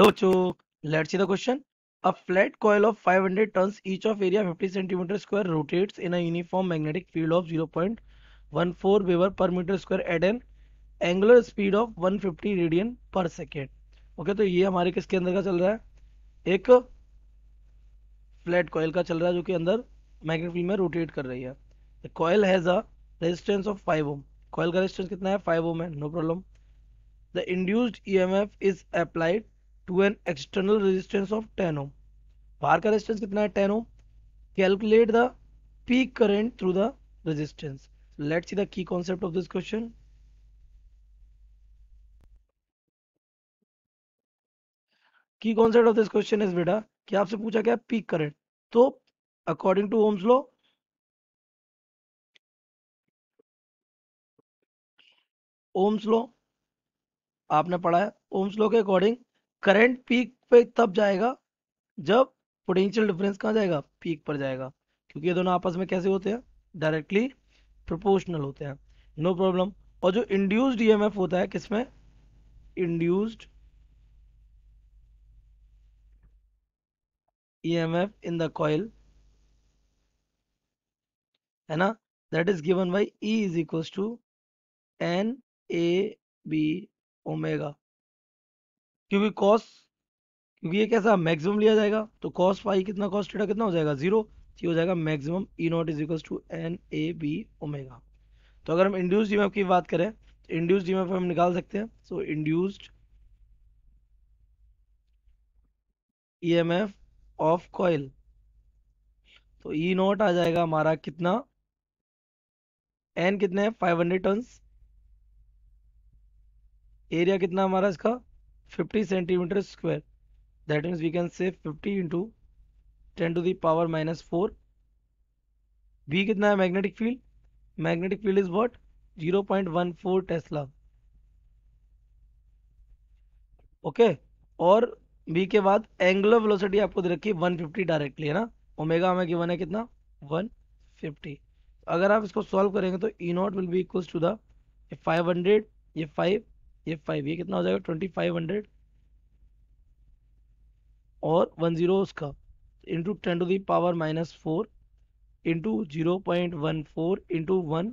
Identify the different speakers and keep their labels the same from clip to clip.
Speaker 1: Low Locho, let's see the question a flat coil of 500 turns each of area 50 centimetre square rotates in a uniform magnetic field of 0.14 Weber per metre square at an angular speed of 150 radian per second okay तो ये हमारे किसके अंदर का चल रहा है एक फ्लैट कॉयल का चल रहा है जो कि अंदर मैग्नेटिक फील्ड में रोटेट कर रही है coil has a resistance of 5 ohm coil का रेजिस्टेंस कितना है 5 ओम है no problem the induced EMF is applied to an external resistance of ten ohm बाहर का रेजिस्टेंस कितना है ten ohm calculate the peak current through the resistance let's see the key concept of this question key concept of this question is बेटा कि आपसे पूछा गया peak current तो
Speaker 2: according to Ohm's law
Speaker 1: Ohm's law आपने पढ़ा है Ohm's law के अकॉर्डिंग करंट पीक पे तब जाएगा जब पोटेंशियल डिफरेंस कहाँ जाएगा पीक पर जाएगा क्योंकि ये दोनों आपस में कैसे होते हैं डायरेक्टली प्रोपोर्शनल होते हैं नो no प्रॉब्लम और जो इंड्यूस्ड ईएमएफ e होता है किसमें induced EMF in the coil है ना that is given by E is equal to N A B omega क्योंकि कॉस क्योंकि ये कैसा मैक्सिमम लिया जाएगा तो कॉस पाई कितना कॉस थीटा कितना हो जाएगा जीरो हो जाएगा maximum E naught is equal to N A B omega तो अगर हम इंड्यूस ईएमएफ e की बात करें तो इंड्यूस्ड ईएमएफ e हम निकाल सकते हैं so induced EMF of coil तो ई e नॉट आ जाएगा हमारा कितना एन कितने फाइव हंड्रेड टन्स एरिया कितना हमारा इसका 50 centimetre square that means we can say 50 into 10 to the power minus 4 B कितना है magnetic field magnetic field is what 0.14 tesla okay और बी के बाद एंगुलर वेलोसिटी आपको दे रखी है 150 डायरेक्टली है ना ओमेगा हमें गिवन है कितना 150 अगर आप इसको सॉल्व करेंगे तो E naught will be equals to the ये 500 ये 5 ये 5 ये कितना हो जाएगा 2500 और वन ज़ीरो उसका into ten to the power minus four into zero point one four into one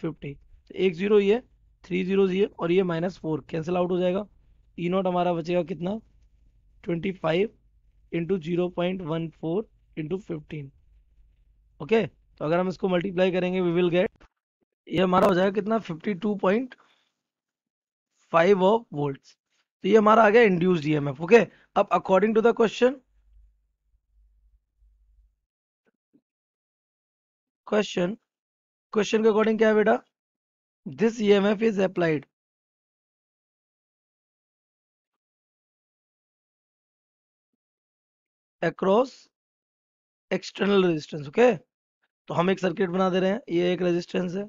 Speaker 1: fifty तो एक ज़ीरो ये थ्री ज़ीरो ये और ये माइनस फोर कैंसिल आउट हो जाएगा ई e नॉट हमारा बचेगा कितना twenty five into zero point one four into fifteen okay तो अगर हम इसको मल्टीप्लाई करेंगे वी विल गेट ये हमारा हो जाएगा कितना fifty two point five of volt तो ये हमारा आ गया इंड्यूस्ड ईएमएफ ओके अब according to the question question question के अकॉर्डिंग क्या है बेटा
Speaker 2: this EMF is applied across
Speaker 1: external resistance okay तो हम एक सर्किट बना दे रहे हैं ये एक रेजिस्टेंस है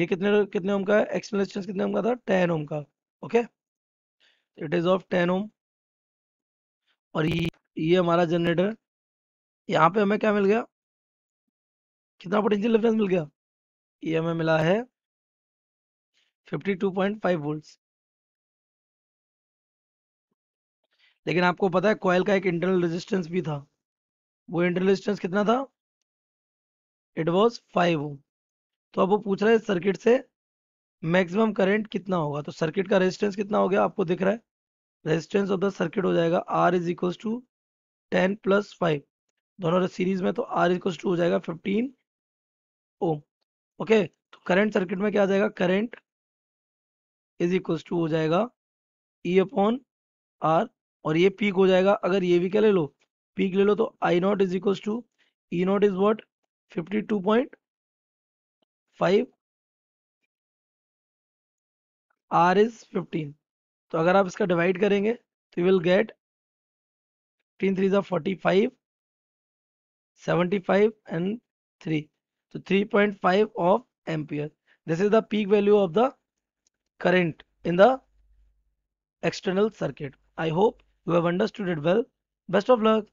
Speaker 1: ये कितने कितने ओम का है एक्सटर्नल रेजिस्टेंस कितने ओम का था टेन ओम का okay okay? It is of ten ohm और ये ये हमारा जनरेटर यहाँ पे हमें
Speaker 2: क्या मिल गया कितना पोटेंशियल डिफरेंस मिल गया ये हमें मिला है 52.5 वोल्ट्स
Speaker 1: लेकिन आपको पता है कॉयल का एक इंटरनल रेजिस्टेंस भी था वो इंटरनल रेजिस्टेंस कितना था इट वॉज फाइव ओम तो अब वो पूछ रहा है सर्किट से मैक्सिमम करंट कितना होगा तो सर्किट का रेजिस्टेंस कितना हो गया आपको दिख रहा है रेजिस्टेंस ऑफ द सर्किट हो जाएगा R is equal to ten plus five दोनों सीरीज में तो आर इक्वल टू हो जाएगा फिफ्टीन ओम ओके तो करंट सर्किट में क्या आ जाएगा करंट इज इक्वल टू हो जाएगा ई अपॉन आर और ये पीक हो जाएगा अगर ये भी क्या ले लो पीक ले लो तो I naught is equal to E naught is what fifty two point five
Speaker 2: R is fifteen तो अगर आप इसका डिवाइड करेंगे तो
Speaker 1: you will get fifteen threes are forty five seventy five and three तो three point five of ampere this is the peak value of the current in the external circuit I hope you have understood it well best of luck